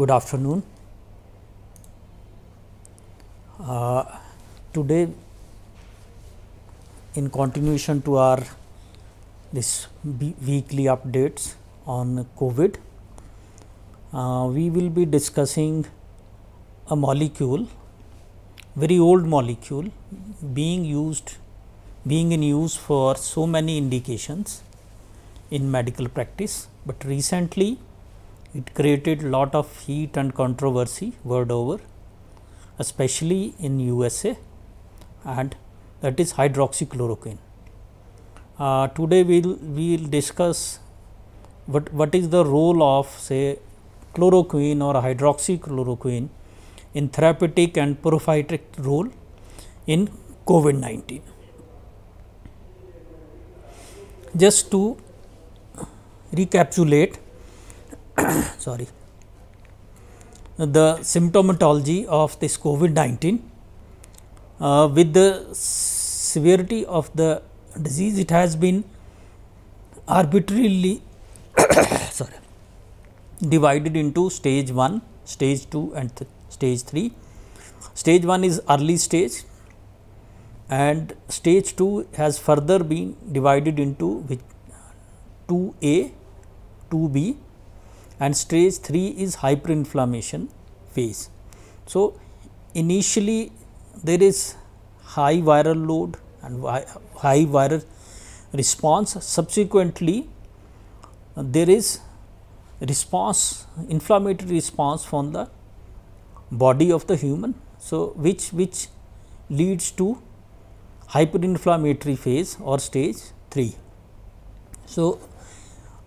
good afternoon. Uh, today in continuation to our this weekly updates on COVID, uh, we will be discussing a molecule, very old molecule being used being in use for so many indications in medical practice, but recently it created lot of heat and controversy world over, especially in USA, and that is hydroxychloroquine. Uh, today we'll we'll discuss what what is the role of say chloroquine or hydroxychloroquine in therapeutic and prophylactic role in COVID-19. Just to recapitulate sorry the symptomatology of this COVID 19 uh, with the severity of the disease it has been arbitrarily sorry divided into stage 1 stage 2 and th stage 3 stage 1 is early stage and stage 2 has further been divided into 2a 2b and stage 3 is hyperinflammation phase. So, initially there is high viral load and high viral response subsequently there is response inflammatory response from the body of the human. So, which which leads to hyperinflammatory phase or stage 3. So,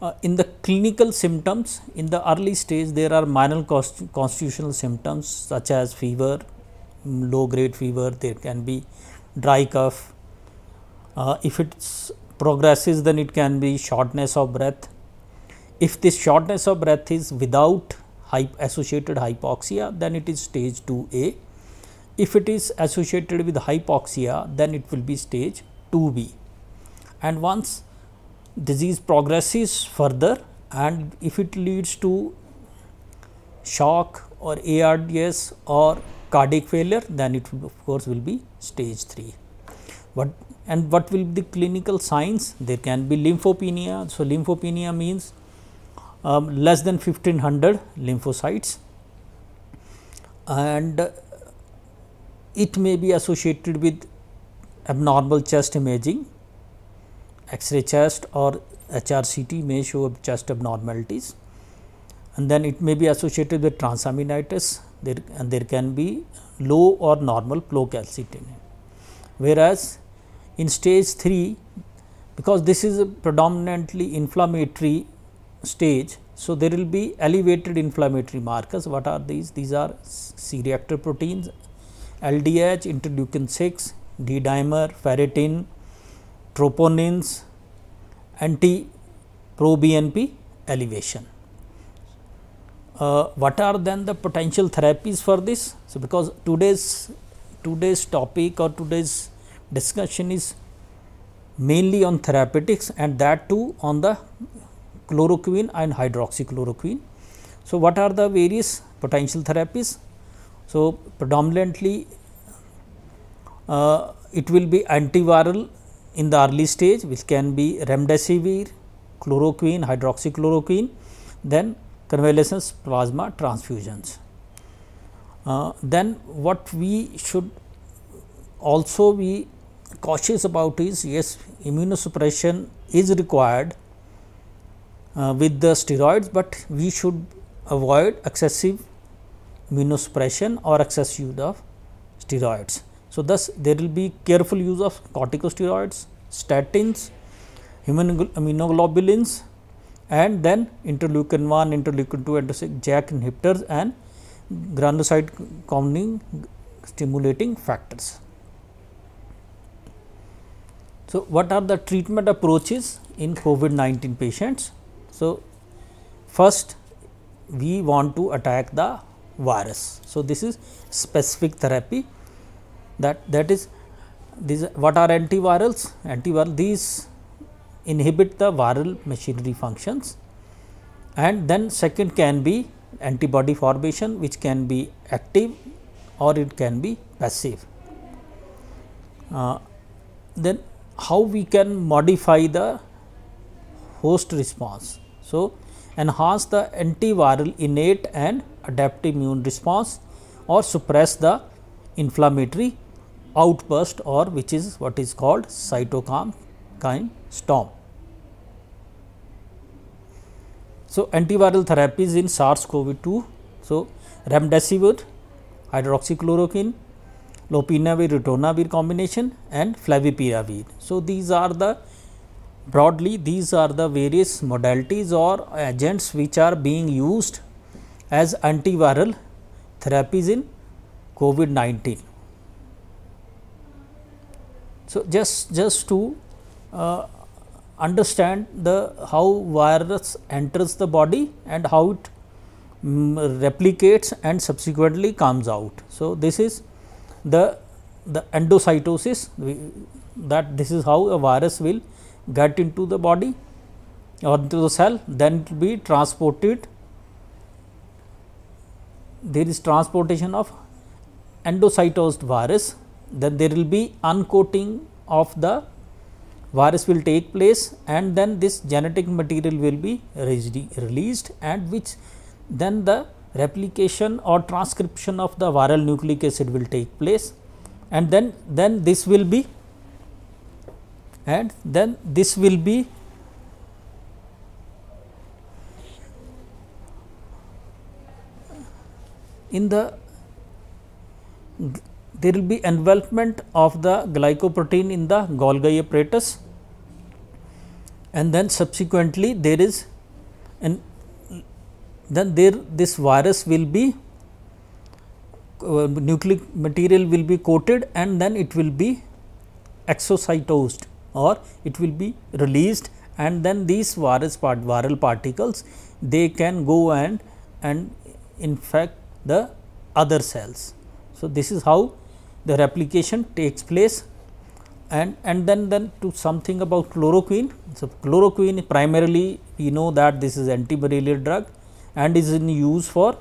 uh, in the clinical symptoms in the early stage there are minor constitutional symptoms such as fever, mm, low grade fever, there can be dry cough. Uh, if it progresses then it can be shortness of breath. If this shortness of breath is without associated hypoxia then it is stage 2a. If it is associated with hypoxia then it will be stage 2b and once disease progresses further and if it leads to shock or ARDS or cardiac failure then it of course will be stage 3. What and what will be the clinical signs there can be lymphopenia. So, lymphopenia means um, less than 1500 lymphocytes and it may be associated with abnormal chest imaging X-ray chest or HRCT may show chest abnormalities and then it may be associated with transaminitis there, and there can be low or normal calcitonin. Whereas, in stage 3 because this is a predominantly inflammatory stage. So, there will be elevated inflammatory markers what are these? These are C reactor proteins, LDH, interleukin 6, D dimer, ferritin, troponins, anti-proBNP elevation. Uh, what are then the potential therapies for this? So, because today's today's topic or today's discussion is mainly on therapeutics and that too on the chloroquine and hydroxychloroquine. So, what are the various potential therapies? So, predominantly uh, it will be antiviral in the early stage which can be remdesivir, chloroquine, hydroxychloroquine, then convalescence plasma transfusions. Uh, then what we should also be cautious about is yes immunosuppression is required uh, with the steroids, but we should avoid excessive immunosuppression or excessive use of steroids. So, thus there will be careful use of corticosteroids, statins, human immunoglobulins and then interleukin 1, interleukin 2, and jack inhibitors and granulocyte counting stimulating factors. So, what are the treatment approaches in COVID-19 patients? So, first we want to attack the virus. So, this is specific therapy that that is these what are antivirals antiviral these inhibit the viral machinery functions and then second can be antibody formation which can be active or it can be passive. Uh, then how we can modify the host response. So, enhance the antiviral innate and adaptive immune response or suppress the inflammatory outburst or which is what is called cytokine storm. So, antiviral therapies in SARS-CoV-2. So, remdesivir, hydroxychloroquine, lopinavir, ritonavir combination and flavipiravir. So, these are the broadly these are the various modalities or agents which are being used as antiviral therapies in COVID-19. So, just just to uh, understand the how virus enters the body and how it um, replicates and subsequently comes out. So, this is the the endocytosis that this is how a virus will get into the body or into the cell then it will be transported there is transportation of endocytosed virus then there will be uncoating of the virus will take place and then this genetic material will be released and which then the replication or transcription of the viral nucleic acid will take place and then then this will be and then this will be in the there will be envelopment of the glycoprotein in the Golgi apparatus and then subsequently there is and then there this virus will be uh, nucleic material will be coated and then it will be exocytosed or it will be released and then these virus part viral particles they can go and and infect the other cells. So, this is how the replication takes place and, and then, then to something about chloroquine. So, chloroquine primarily we know that this is antimalarial drug and is in use for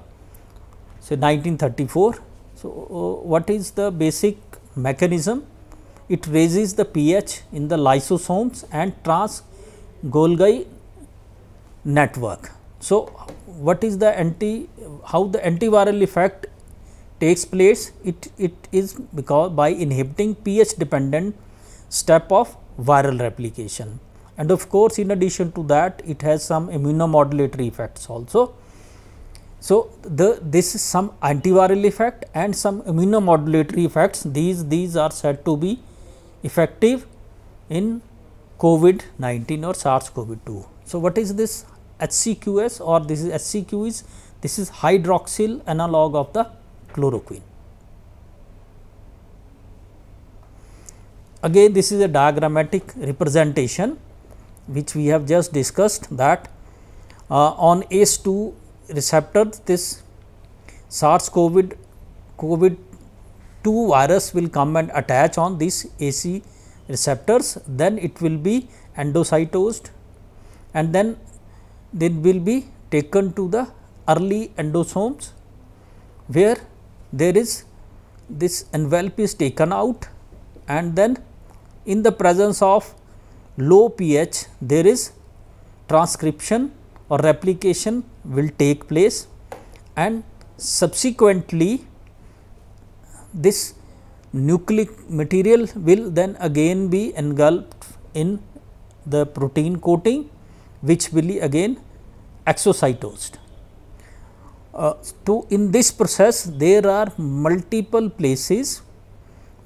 say 1934. So, uh, what is the basic mechanism? It raises the pH in the lysosomes and trans Golgi network. So, what is the anti how the antiviral effect takes place it, it is because by inhibiting pH dependent step of viral replication. And of course, in addition to that it has some immunomodulatory effects also. So, the this is some antiviral effect and some immunomodulatory effects these these are said to be effective in COVID 19 or SARS CoV 2. So, what is this HCQS or this is HCQ is this is hydroxyl analog of the chloroquine. Again this is a diagrammatic representation which we have just discussed that uh, on ACE2 receptor this SARS COVID COVID 2 virus will come and attach on these AC receptors then it will be endocytosed and then it will be taken to the early endosomes where there is this envelope is taken out and then in the presence of low pH there is transcription or replication will take place and subsequently this nucleic material will then again be engulfed in the protein coating which will be again exocytosed. Uh, to in this process there are multiple places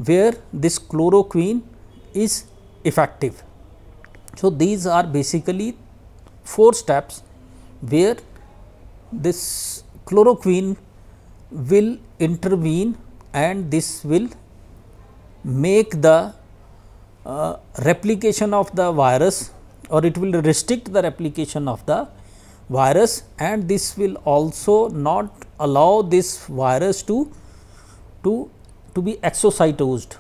where this chloroquine is effective. So, these are basically four steps where this chloroquine will intervene and this will make the uh, replication of the virus or it will restrict the replication of the virus and this will also not allow this virus to to to be exocytosed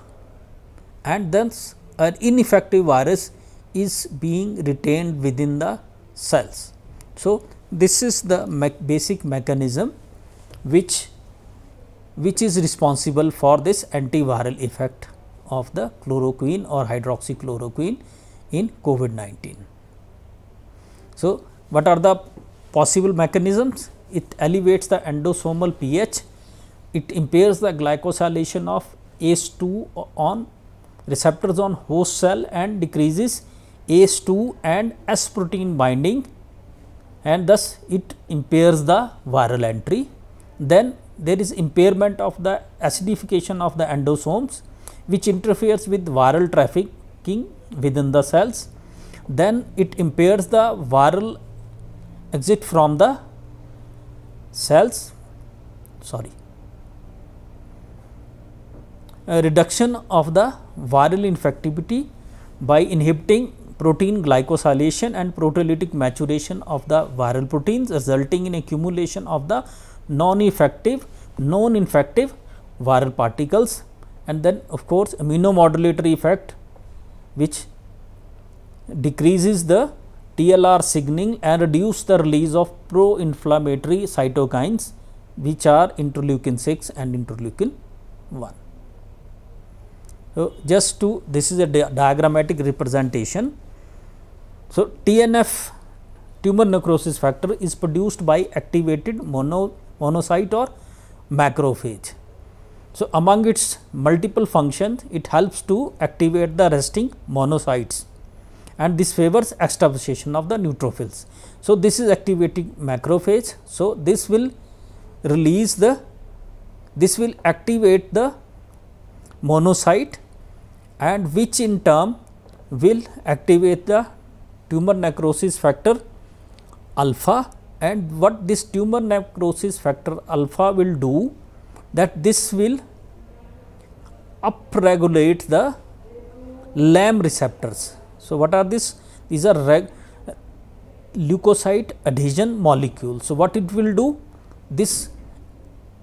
and thus an ineffective virus is being retained within the cells. So, this is the me basic mechanism which which is responsible for this antiviral effect of the chloroquine or hydroxychloroquine in COVID-19. So, what are the possible mechanisms it elevates the endosomal pH, it impairs the glycosylation of ACE2 on receptors on host cell and decreases ACE2 and S protein binding and thus it impairs the viral entry. Then there is impairment of the acidification of the endosomes which interferes with viral trafficking within the cells. Then it impairs the viral exit from the cells sorry a reduction of the viral infectivity by inhibiting protein glycosylation and proteolytic maturation of the viral proteins resulting in accumulation of the non-effective non-infective viral particles and then of course immunomodulatory effect which decreases the TLR signaling and reduce the release of pro-inflammatory cytokines which are interleukin 6 and interleukin 1. So, just to this is a diagrammatic representation. So, TNF tumor necrosis factor is produced by activated mono, monocyte or macrophage. So, among its multiple functions it helps to activate the resting monocytes and this favors extravasation of the neutrophils. So, this is activating macrophage. So, this will release the this will activate the monocyte and which in turn will activate the tumor necrosis factor alpha and what this tumor necrosis factor alpha will do that this will upregulate the LAM receptors so, what are these? These are reg leukocyte adhesion molecules. So, what it will do? This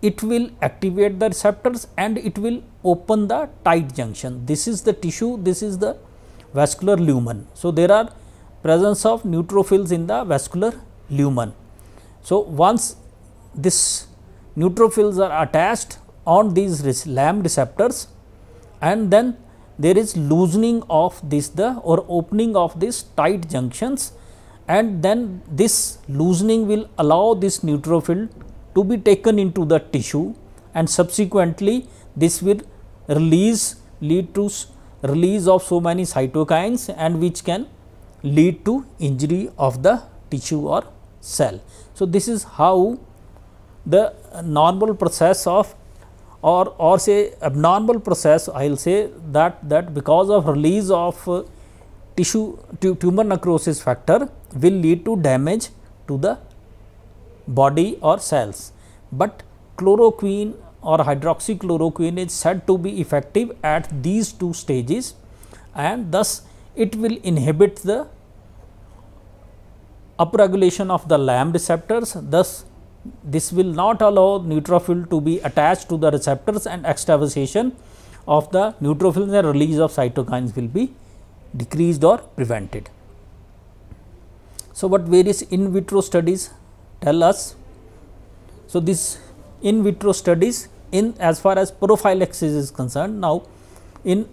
it will activate the receptors and it will open the tight junction. This is the tissue, this is the vascular lumen. So, there are presence of neutrophils in the vascular lumen. So, once this neutrophils are attached on these LAM receptors and then there is loosening of this the or opening of these tight junctions and then this loosening will allow this neutrophil to be taken into the tissue and subsequently this will release lead to release of so many cytokines and which can lead to injury of the tissue or cell. So, this is how the normal process of or or say abnormal process I will say that that because of release of uh, tissue tumor necrosis factor will lead to damage to the body or cells. But chloroquine or hydroxychloroquine is said to be effective at these two stages and thus it will inhibit the upregulation of the LAM receptors thus this will not allow neutrophil to be attached to the receptors and extravasation of the neutrophils and release of cytokines will be decreased or prevented. So, what various in vitro studies tell us? So, this in vitro studies in as far as prophylaxis is concerned now in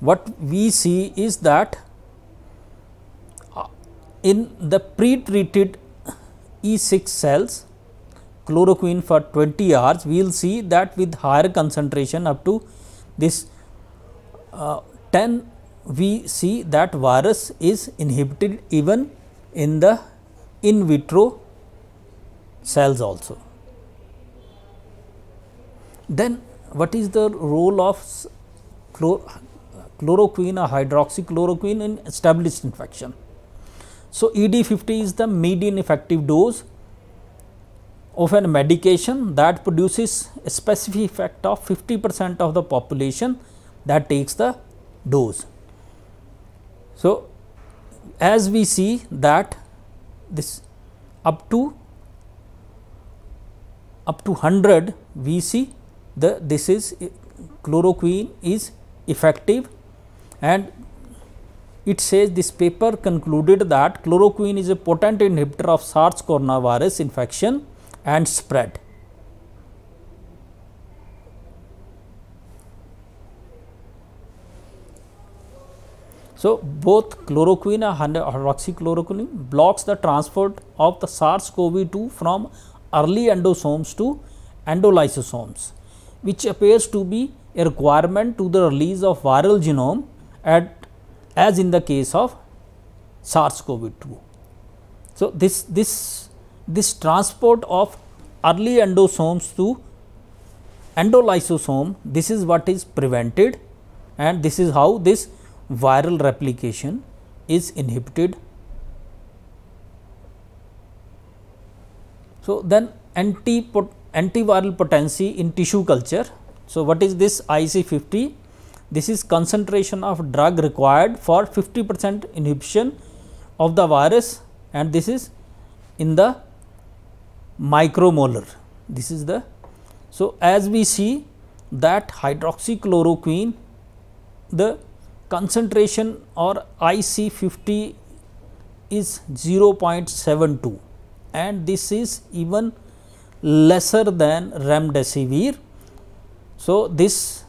what we see is that uh, in the pre-treated E6 cells chloroquine for 20 hours, we will see that with higher concentration up to this uh, 10, we see that virus is inhibited even in the in vitro cells also. Then what is the role of chlor chloroquine or hydroxychloroquine in established infection? So, ED50 is the median effective dose of an medication that produces a specific effect of 50 percent of the population that takes the dose. So, as we see that this up to up to 100 we see the this is chloroquine is effective and it says this paper concluded that chloroquine is a potent inhibitor of SARS coronavirus infection and spread. So, both chloroquine and hydroxychloroquine blocks the transport of the SARS-CoV-2 from early endosomes to endolysosomes, which appears to be a requirement to the release of viral genome at as in the case of SARS-CoV-2. So, this, this this transport of early endosomes to endolysosome this is what is prevented and this is how this viral replication is inhibited. So, then anti antiviral potency in tissue culture. So, what is this IC50? This is concentration of drug required for 50 percent inhibition of the virus and this is in the micromolar this is the. So, as we see that hydroxychloroquine the concentration or IC50 is 0.72 and this is even lesser than remdesivir. So, this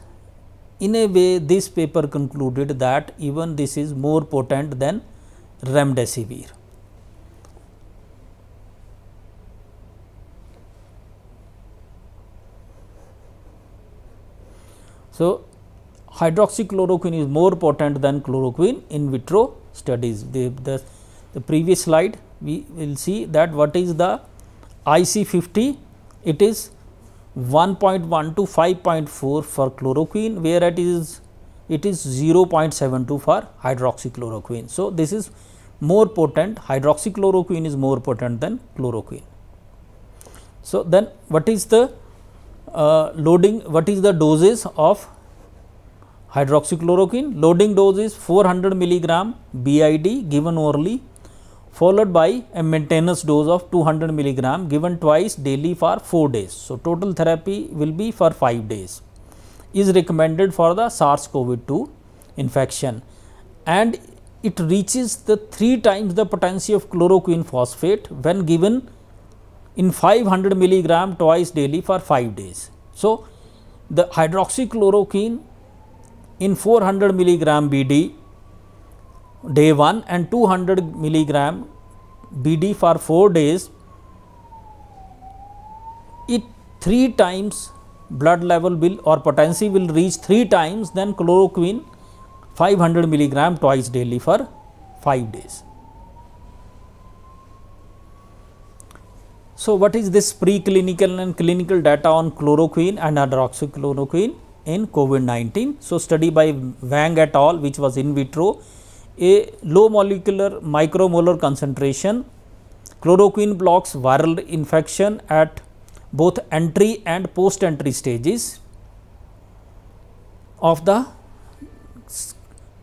in a way this paper concluded that even this is more potent than remdesivir. So, hydroxychloroquine is more potent than chloroquine in vitro studies. The, the, the previous slide we will see that what is the IC50, it is 1.1 to 5.4 for chloroquine, where it is it is 0.72 for hydroxychloroquine. So, this is more potent hydroxychloroquine is more potent than chloroquine. So, then what is the uh, loading what is the doses of hydroxychloroquine loading dose is 400 milligram BID given orally followed by a maintenance dose of 200 milligram given twice daily for 4 days. So, total therapy will be for 5 days is recommended for the SARS-CoV-2 infection and it reaches the 3 times the potency of chloroquine phosphate when given in 500 milligram twice daily for 5 days. So, the hydroxychloroquine in 400 milligram BD day 1 and 200 milligram BD for 4 days, it 3 times blood level will or potency will reach 3 times than chloroquine 500 milligram twice daily for 5 days. So, what is this preclinical and clinical data on chloroquine and hydroxychloroquine in COVID-19? So, study by Wang et al which was in vitro, a low molecular micromolar concentration, chloroquine blocks viral infection at both entry and post entry stages of the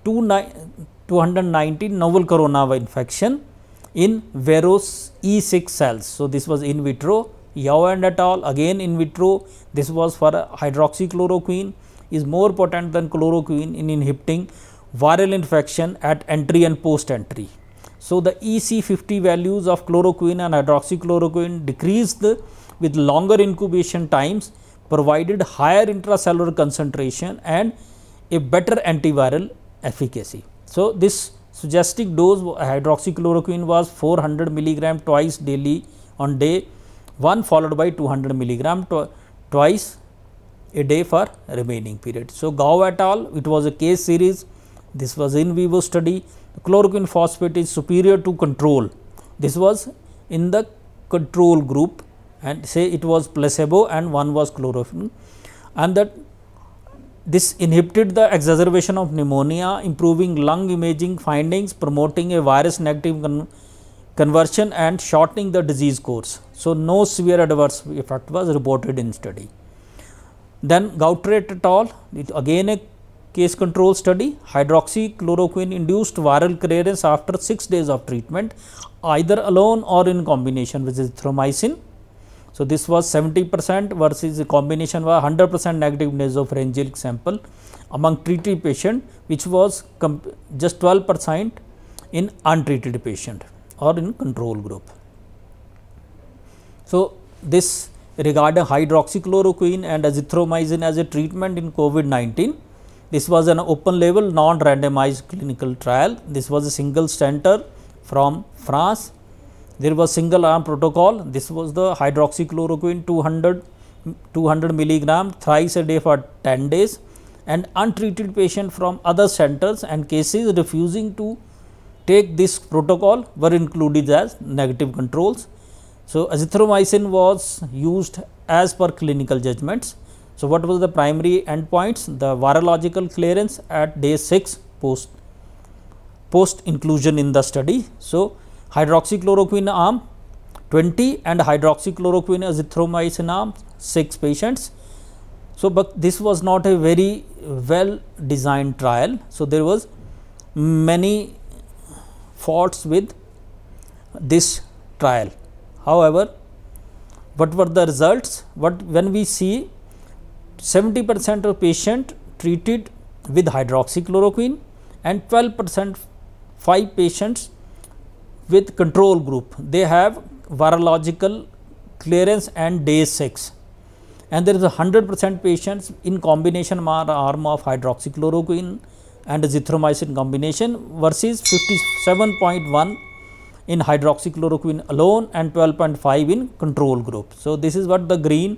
219 novel corona infection in Veros E6 cells. So, this was in vitro, Yao and et al again in vitro, this was for hydroxychloroquine is more potent than chloroquine in inhibiting viral infection at entry and post entry. So, the EC50 values of chloroquine and hydroxychloroquine decreased with longer incubation times provided higher intracellular concentration and a better antiviral efficacy. So, this Suggested dose hydroxychloroquine was 400 milligram twice daily on day 1 followed by 200 milligram tw twice a day for remaining period. So, Gao et al it was a case series this was in vivo study chloroquine phosphate is superior to control this was in the control group and say it was placebo and one was chloroquine and that this inhibited the exacerbation of pneumonia, improving lung imaging findings, promoting a virus negative con conversion and shortening the disease course. So, no severe adverse effect was reported in study. Then Gautrate et al. It again a case control study hydroxychloroquine induced viral clearance after 6 days of treatment either alone or in combination with erythromycin so, this was 70 percent versus the combination was 100 percent negative nasopharyngeal sample among treated patient which was just 12 percent in untreated patient or in control group. So, this regarding hydroxychloroquine and azithromycin as a treatment in COVID-19. This was an open label non randomized clinical trial. This was a single center from France there was single arm protocol. This was the hydroxychloroquine 200, 200 milligram thrice a day for 10 days and untreated patient from other centers and cases refusing to take this protocol were included as negative controls. So, azithromycin was used as per clinical judgments. So, what was the primary endpoints? The virological clearance at day 6 post post inclusion in the study. So, hydroxychloroquine arm 20 and hydroxychloroquine azithromycin arm 6 patients. So, but this was not a very well designed trial. So, there was many faults with this trial. However, what were the results? What when we see 70 percent of patient treated with hydroxychloroquine and 12 percent 5 patients with control group they have virological clearance and day 6 and there is a 100% patients in combination arm of hydroxychloroquine and azithromycin combination versus 57.1 in hydroxychloroquine alone and 12.5 in control group. So, this is what the green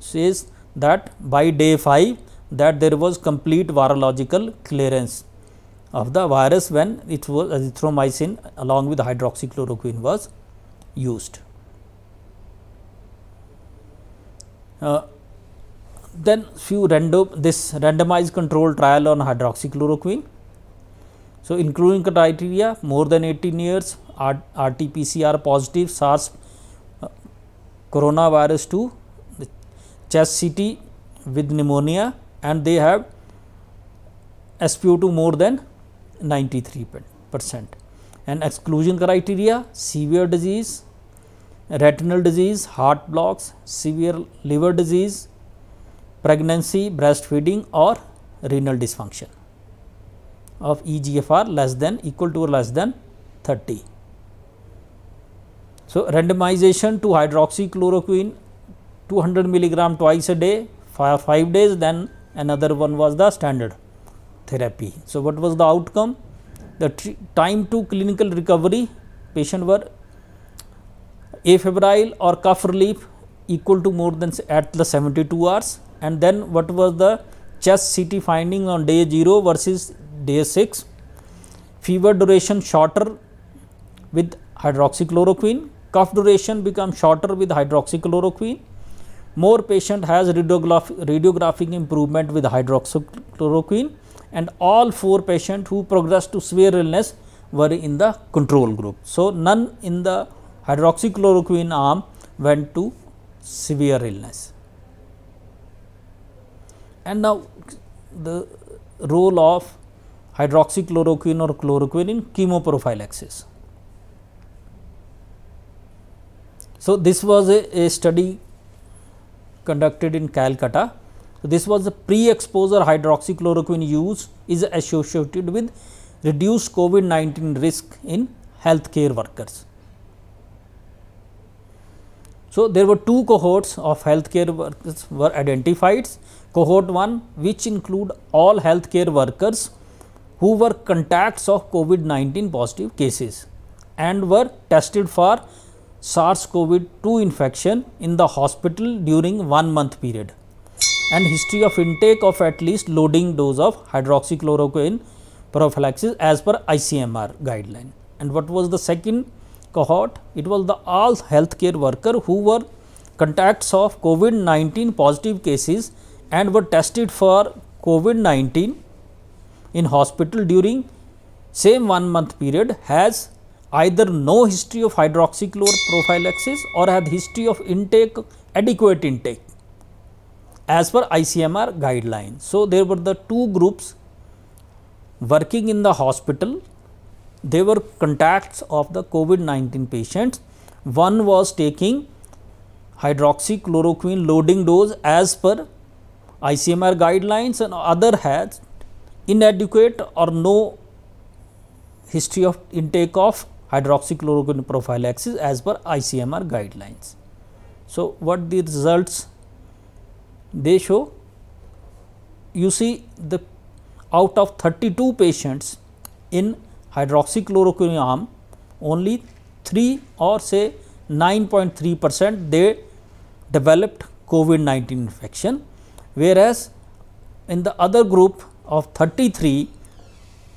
says that by day 5 that there was complete virological clearance of the virus when it was azithromycin uh, along with hydroxychloroquine was used. Uh, then few random this randomized control trial on hydroxychloroquine. So, including criteria more than 18 years RT-PCR positive SARS uh, coronavirus 2 chest CT with pneumonia and they have SPO2 more than 93 percent and exclusion criteria severe disease, retinal disease, heart blocks, severe liver disease, pregnancy, breastfeeding or renal dysfunction of EGFR less than equal to or less than 30. So, randomization to hydroxychloroquine 200 milligram twice a day for 5 days then another one was the standard therapy. So, what was the outcome? The time to clinical recovery patient were afebrile or cough relief equal to more than at the 72 hours and then what was the chest CT finding on day 0 versus day 6 fever duration shorter with hydroxychloroquine cough duration become shorter with hydroxychloroquine more patient has radiographic improvement with hydroxychloroquine and all 4 patients who progressed to severe illness were in the control group. So, none in the hydroxychloroquine arm went to severe illness. And now, the role of hydroxychloroquine or chloroquine in chemoprophylaxis. So, this was a, a study conducted in Calcutta so, this was the pre-exposure hydroxychloroquine use is associated with reduced COVID-19 risk in healthcare workers. So, there were two cohorts of healthcare workers were identified. Cohort 1 which include all healthcare workers who were contacts of COVID-19 positive cases and were tested for SARS-CoV-2 infection in the hospital during one month period and history of intake of at least loading dose of hydroxychloroquine prophylaxis as per ICMR guideline. And what was the second cohort? It was the all healthcare worker who were contacts of COVID-19 positive cases and were tested for COVID-19 in hospital during same one month period has either no history of hydroxychloroquine prophylaxis or had history of intake adequate intake as per ICMR guidelines. So, there were the two groups working in the hospital. They were contacts of the COVID-19 patients. One was taking hydroxychloroquine loading dose as per ICMR guidelines and other has inadequate or no history of intake of hydroxychloroquine prophylaxis as per ICMR guidelines. So, what the results they show you see the out of 32 patients in hydroxychloroquine arm only 3 or say 9.3 percent they developed COVID-19 infection whereas in the other group of 33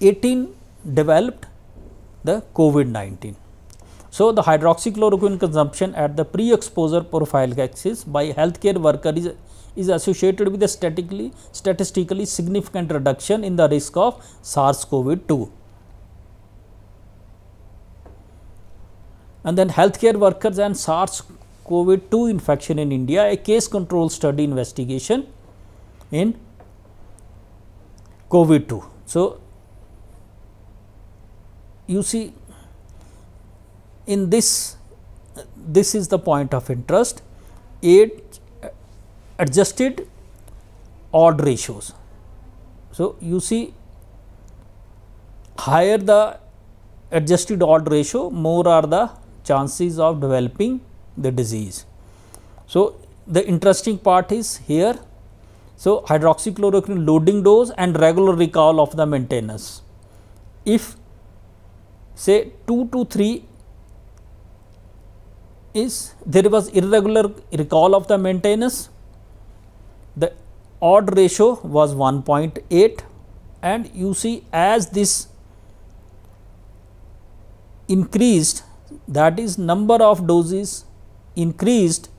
18 developed the COVID-19. So, the hydroxychloroquine consumption at the pre-exposure profile axis by healthcare worker is is associated with a statically statistically significant reduction in the risk of SARS-CoV-2. And then healthcare workers and SARS-CoV-2 infection in India, a case control study investigation in COVID-2. So, you see in this, this is the point of interest 8 adjusted odd ratios. So, you see higher the adjusted odd ratio more are the chances of developing the disease. So, the interesting part is here. So, hydroxychloroquine loading dose and regular recall of the maintenance. If say 2 to 3 is there was irregular recall of the maintenance odd ratio was 1.8 and you see as this increased that is number of doses increased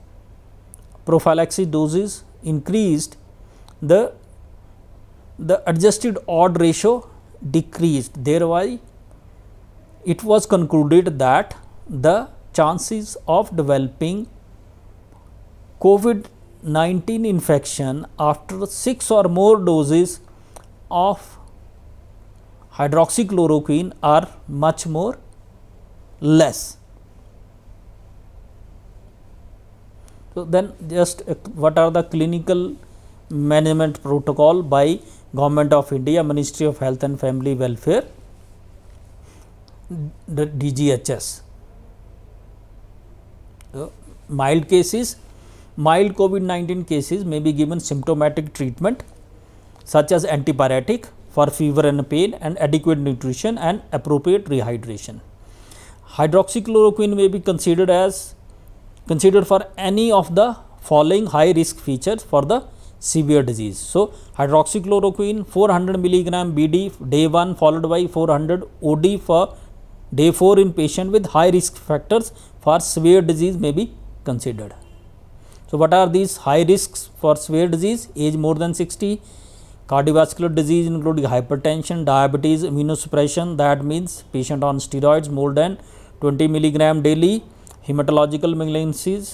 prophylaxis doses increased the the adjusted odd ratio decreased thereby it was concluded that the chances of developing covid 19 infection after 6 or more doses of hydroxychloroquine are much more less. So, then just uh, what are the clinical management protocol by government of India Ministry of Health and Family Welfare the DGHS. So, mild cases mild COVID-19 cases may be given symptomatic treatment such as antipyretic for fever and pain and adequate nutrition and appropriate rehydration. Hydroxychloroquine may be considered as considered for any of the following high risk features for the severe disease. So, hydroxychloroquine 400 milligram BD day 1 followed by 400 OD for day 4 in patient with high risk factors for severe disease may be considered. So, what are these high risks for severe disease age more than 60 cardiovascular disease including hypertension diabetes immunosuppression that means patient on steroids more than 20 milligram daily hematological malignancies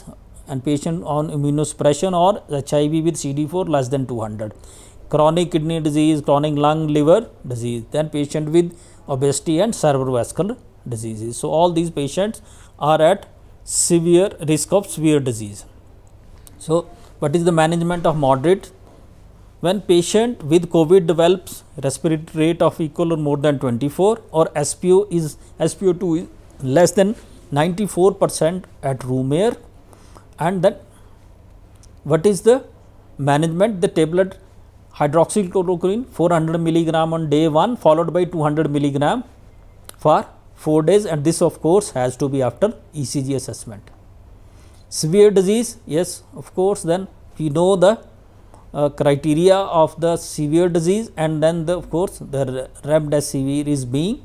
and patient on immunosuppression or HIV with CD4 less than 200 chronic kidney disease chronic lung liver disease then patient with obesity and cerebrovascular diseases so all these patients are at severe risk of severe disease so, what is the management of moderate? When patient with COVID develops respiratory rate of equal or more than 24 or SPO is SPO2 is less than 94 percent at room air and then what is the management? The tablet hydroxychloroquine 400 milligram on day 1 followed by 200 milligram for 4 days and this of course has to be after ECG assessment severe disease yes of course then we know the uh, criteria of the severe disease and then the, of course the remdesivir is being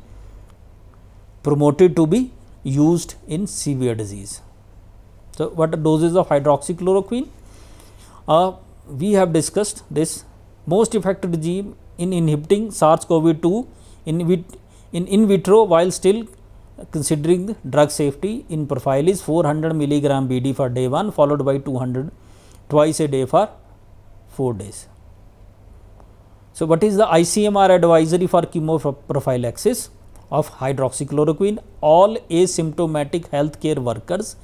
promoted to be used in severe disease. So, what are doses of hydroxychloroquine? Uh, we have discussed this most effective regime in inhibiting SARS-CoV-2 in, in in vitro while still considering the drug safety in profile is 400 milligram BD for day 1 followed by 200 twice a day for 4 days. So, what is the ICMR advisory for chemoprophylaxis of hydroxychloroquine? All asymptomatic healthcare workers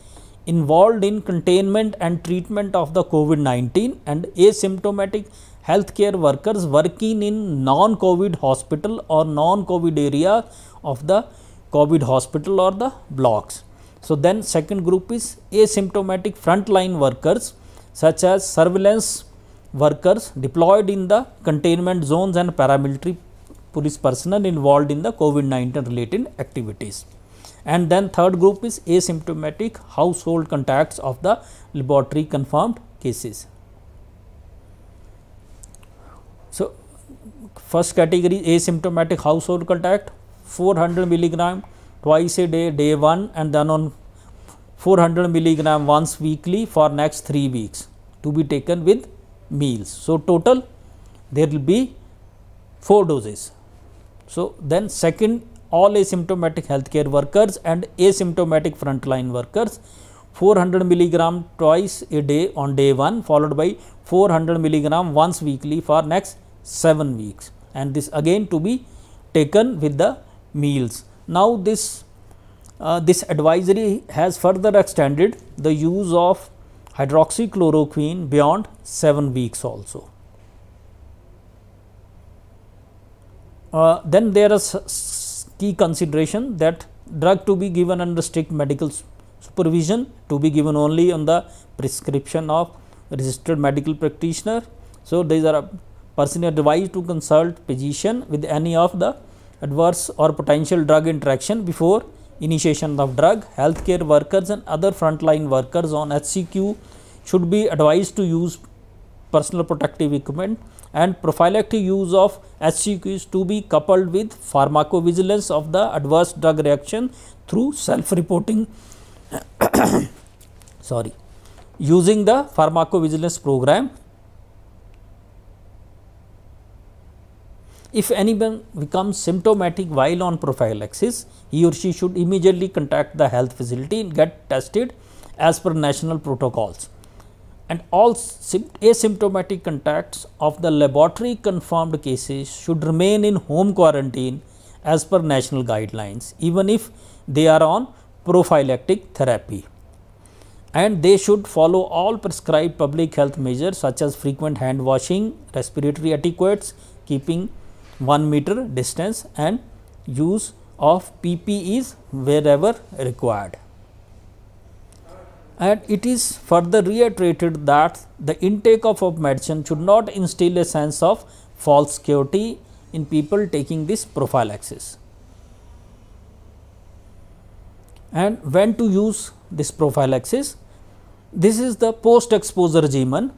involved in containment and treatment of the COVID-19 and asymptomatic healthcare workers working in non-COVID hospital or non-COVID area of the COVID hospital or the blocks. So then second group is asymptomatic frontline workers such as surveillance workers deployed in the containment zones and paramilitary police personnel involved in the COVID-19 related activities. And then third group is asymptomatic household contacts of the laboratory confirmed cases. So first category asymptomatic household contact 400 milligram twice a day day 1 and then on 400 milligram once weekly for next 3 weeks to be taken with meals. So, total there will be 4 doses. So, then second all asymptomatic healthcare workers and asymptomatic frontline workers 400 milligram twice a day on day 1 followed by 400 milligram once weekly for next 7 weeks and this again to be taken with the meals. Now, this uh, this advisory has further extended the use of hydroxychloroquine beyond 7 weeks also. Uh, then there is key consideration that drug to be given under strict medical supervision to be given only on the prescription of registered medical practitioner. So, these are person advised to consult physician with any of the adverse or potential drug interaction before initiation of drug. Healthcare workers and other frontline workers on HCQ should be advised to use personal protective equipment and prophylactic use of HCQ is to be coupled with pharmacovigilance of the adverse drug reaction through self-reporting sorry using the pharmacovigilance program If anyone becomes symptomatic while on prophylaxis, he or she should immediately contact the health facility and get tested as per national protocols. And all asymptomatic contacts of the laboratory confirmed cases should remain in home quarantine as per national guidelines, even if they are on prophylactic therapy. And they should follow all prescribed public health measures such as frequent hand washing, respiratory etiquettes, keeping 1 meter distance and use of PPEs is wherever required. And it is further reiterated that the intake of, of medicine should not instill a sense of false security in people taking this axis. And when to use this axis? This is the post exposure regimen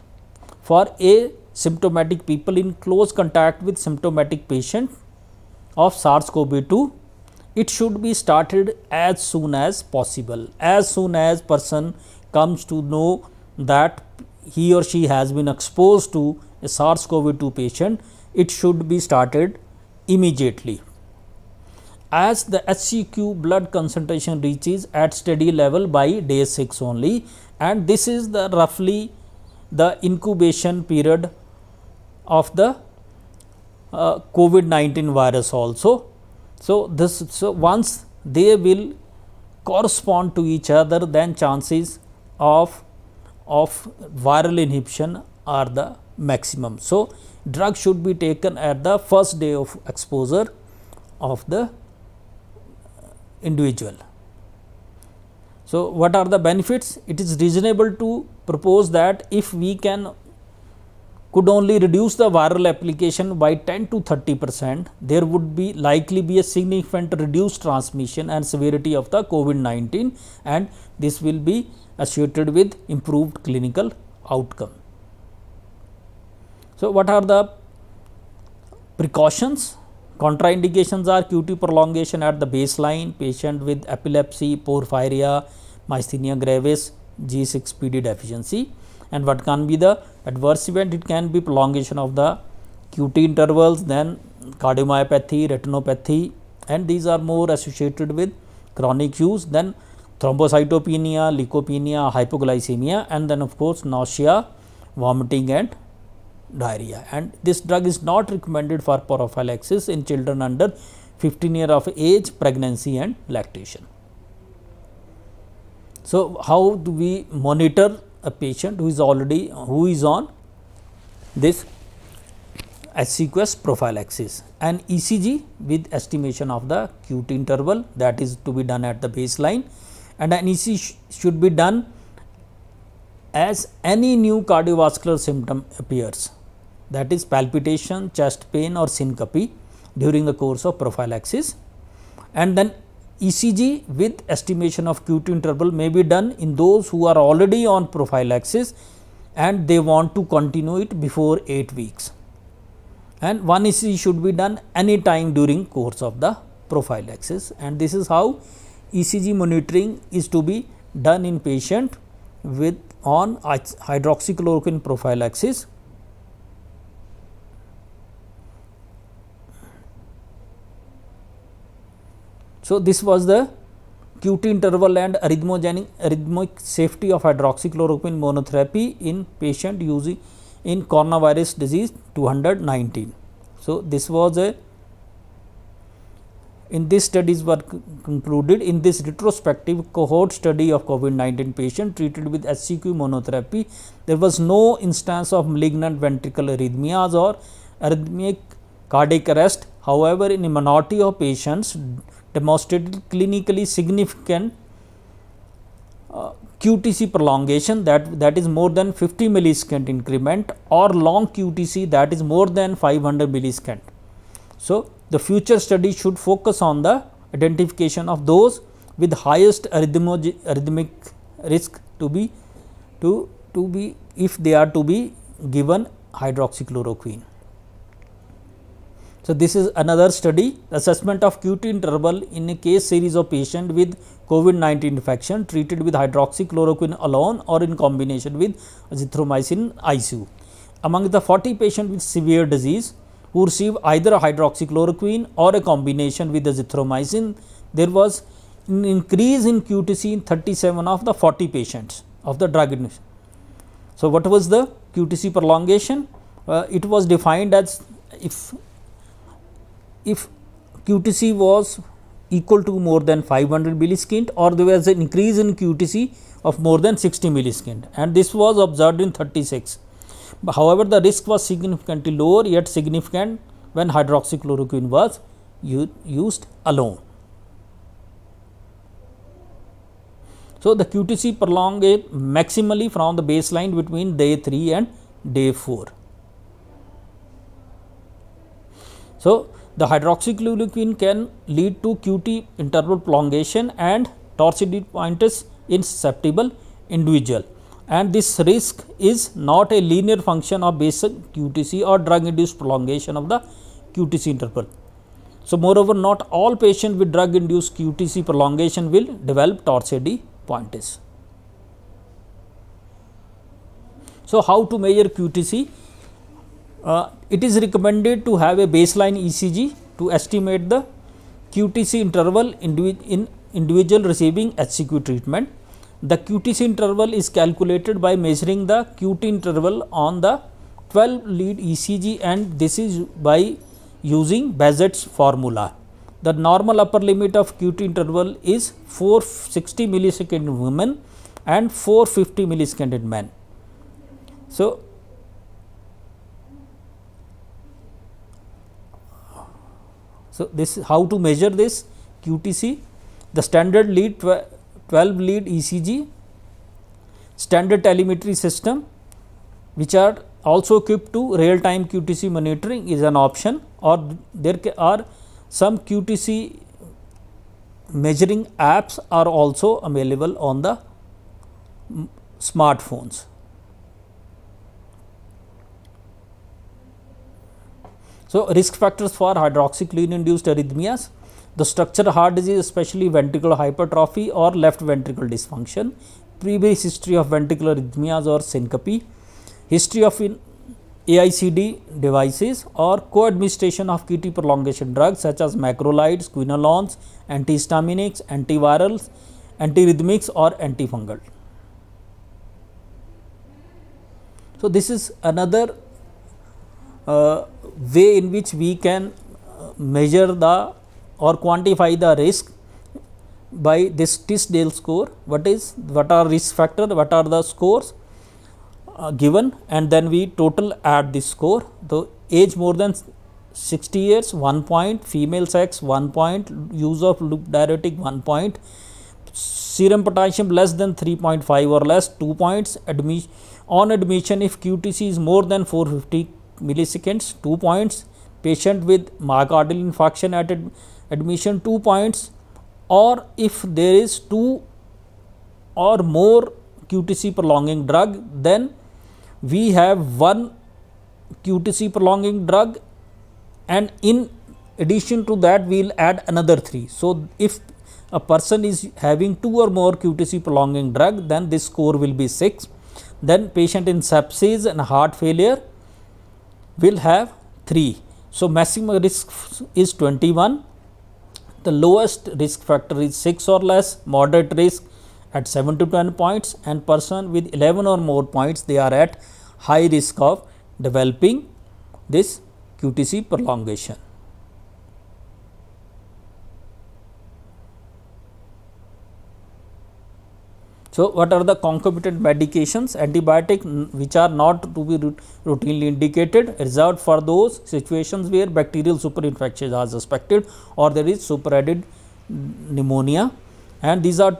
for a symptomatic people in close contact with symptomatic patient of SARS-CoV-2, it should be started as soon as possible. As soon as person comes to know that he or she has been exposed to a SARS-CoV-2 patient, it should be started immediately. As the HCQ blood concentration reaches at steady level by day 6 only and this is the roughly the incubation period of the uh, COVID-19 virus also. So, this so once they will correspond to each other then chances of of viral inhibition are the maximum. So, drug should be taken at the first day of exposure of the individual. So, what are the benefits? It is reasonable to propose that if we can could only reduce the viral application by 10 to 30 percent, there would be likely be a significant reduced transmission and severity of the COVID-19 and this will be associated with improved clinical outcome. So, what are the precautions? Contraindications are QT prolongation at the baseline, patient with epilepsy, porphyria, myasthenia gravis, G6PD deficiency and what can be the Adverse event it can be prolongation of the QT intervals, then cardiomyopathy, retinopathy and these are more associated with chronic use then thrombocytopenia, leukopenia, hypoglycemia and then of course nausea, vomiting and diarrhea and this drug is not recommended for prophylaxis in children under 15 year of age, pregnancy and lactation. So, how do we monitor a patient who is already who is on this profile axis, and ECG with estimation of the QT interval that is to be done at the baseline and an ECG should be done as any new cardiovascular symptom appears that is palpitation, chest pain or syncope during the course of prophylaxis and then ECG with estimation of QT interval may be done in those who are already on axis, and they want to continue it before 8 weeks. And one ECG should be done any time during course of the axis. and this is how ECG monitoring is to be done in patient with on hydroxychloroquine axis. So, this was the QT interval and arrhythmogenic arrhythmic safety of hydroxychloroquine monotherapy in patient using in coronavirus disease 219. So, this was a in this studies were concluded in this retrospective cohort study of COVID-19 patient treated with SCQ monotherapy, there was no instance of malignant ventricular arrhythmias or arrhythmic cardiac arrest. However, in a minority of patients demonstrated clinically significant uh, QTC prolongation that, that is more than 50 millisecond increment or long QTC that is more than 500 millisecond. So, the future study should focus on the identification of those with highest arrhythmic risk to be to to be if they are to be given hydroxychloroquine. So, this is another study assessment of QT interval in a case series of patient with COVID-19 infection treated with hydroxychloroquine alone or in combination with azithromycin ICU. Among the 40 patients with severe disease who received either hydroxychloroquine or a combination with azithromycin, there was an increase in QTC in 37 of the 40 patients of the drug So, what was the QTC prolongation? Uh, it was defined as if if QTC was equal to more than 500 millisecond or there was an increase in QTC of more than 60 millisecond and this was observed in 36. However, the risk was significantly lower yet significant when hydroxychloroquine was used alone. So, the QTC prolonged maximally from the baseline between day 3 and day 4. So, the hydroxychloroquine can lead to QT interval prolongation and torcidoiditis in susceptible individual and this risk is not a linear function of basic QTC or drug induced prolongation of the QTC interval. So, moreover not all patients with drug induced QTC prolongation will develop torcidoiditis. So, how to measure QTC? Uh, it is recommended to have a baseline ECG to estimate the QTC interval in individual receiving HCQ treatment. The QTC interval is calculated by measuring the QT interval on the 12 lead ECG and this is by using Bassett's formula. The normal upper limit of QT interval is 460 millisecond in women and 450 millisecond in men. So, So, this is how to measure this QTC, the standard lead 12 lead ECG, standard telemetry system which are also equipped to real time QTC monitoring is an option or there are some QTC measuring apps are also available on the smartphones. So, risk factors for hydroxychloroquine induced arrhythmias, the structural heart disease especially ventricular hypertrophy or left ventricle dysfunction, previous history of ventricular arrhythmias or syncope, history of AICD devices or co-administration of QT prolongation drugs such as macrolides, quinolones, antihistaminics, antivirals, antirhythmics, or antifungal. So, this is another uh, way in which we can uh, measure the or quantify the risk by this Tisdale score what is what are risk factor what are the scores uh, given and then we total add this score the age more than 60 years 1 point female sex 1 point use of loop diuretic 1 point serum potassium less than 3.5 or less 2 points admi on admission if qtc is more than 450 milliseconds 2 points, patient with myocardial infarction at ad admission 2 points or if there is 2 or more QTC prolonging drug then we have one QTC prolonging drug and in addition to that we will add another 3. So, if a person is having 2 or more QTC prolonging drug then this score will be 6. Then patient in sepsis and heart failure will have 3. So, maximum risk is 21, the lowest risk factor is 6 or less, moderate risk at 7 to 10 points and person with 11 or more points they are at high risk of developing this QTC prolongation. So, what are the concomitant medications? Antibiotic which are not to be routinely indicated reserved for those situations where bacterial superinfections are suspected or there is superadded pneumonia and these are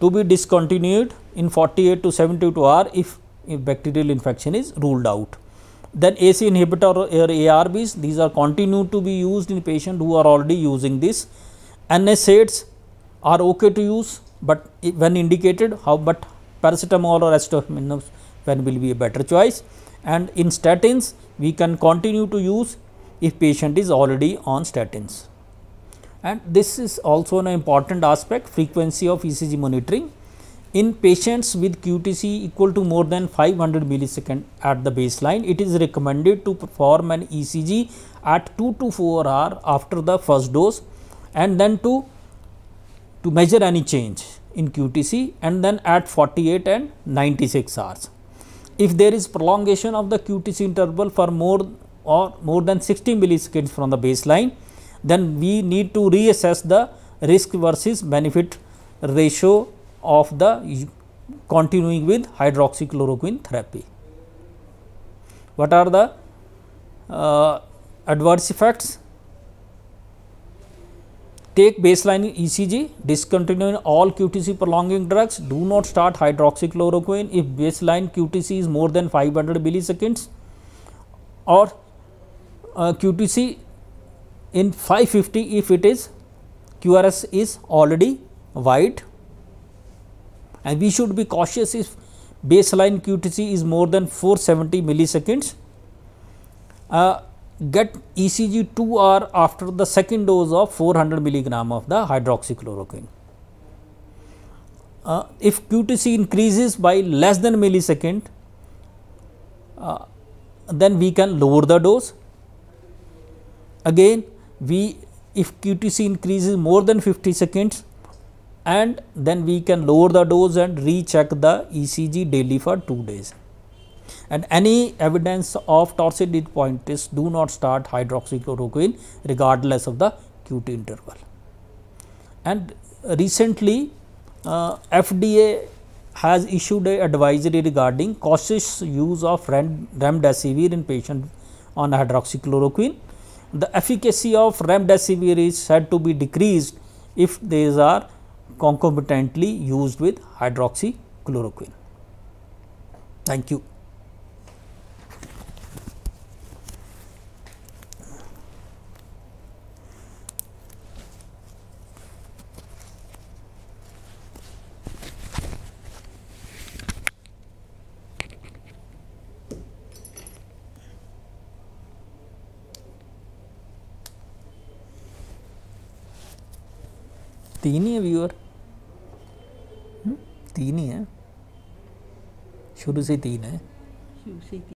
to be discontinued in 48 to 72 hour if, if bacterial infection is ruled out. Then AC inhibitor or ARBs these are continued to be used in patients who are already using this. NSAIDs are okay to use but when indicated how but paracetamol or acetaminophen will be a better choice and in statins we can continue to use if patient is already on statins. And this is also an important aspect frequency of ECG monitoring in patients with QTC equal to more than 500 millisecond at the baseline, it is recommended to perform an ECG at 2 to 4 hour after the first dose and then to to measure any change in QTC and then at 48 and 96 hours. If there is prolongation of the QTC interval for more or more than 60 milliseconds from the baseline, then we need to reassess the risk versus benefit ratio of the continuing with hydroxychloroquine therapy. What are the uh, adverse effects? Take baseline ECG, discontinue all QTC prolonging drugs, do not start hydroxychloroquine if baseline QTC is more than 500 milliseconds or uh, QTC in 550 if it is QRS is already wide and we should be cautious if baseline QTC is more than 470 milliseconds. Uh, get ECG 2R after the second dose of 400 milligram of the hydroxychloroquine. Uh, if QTC increases by less than millisecond, uh, then we can lower the dose. Again, we if QTC increases more than 50 seconds and then we can lower the dose and recheck the ECG daily for 2 days and any evidence of torsion point is do not start hydroxychloroquine regardless of the QT interval. And recently uh, FDA has issued a advisory regarding cautious use of remdesivir in patient on hydroxychloroquine. The efficacy of remdesivir is said to be decreased if these are concomitantly used with hydroxychloroquine. Thank you. तीन ही है viewer हम्म, तीन ही है शुरू से तीन है शुरू से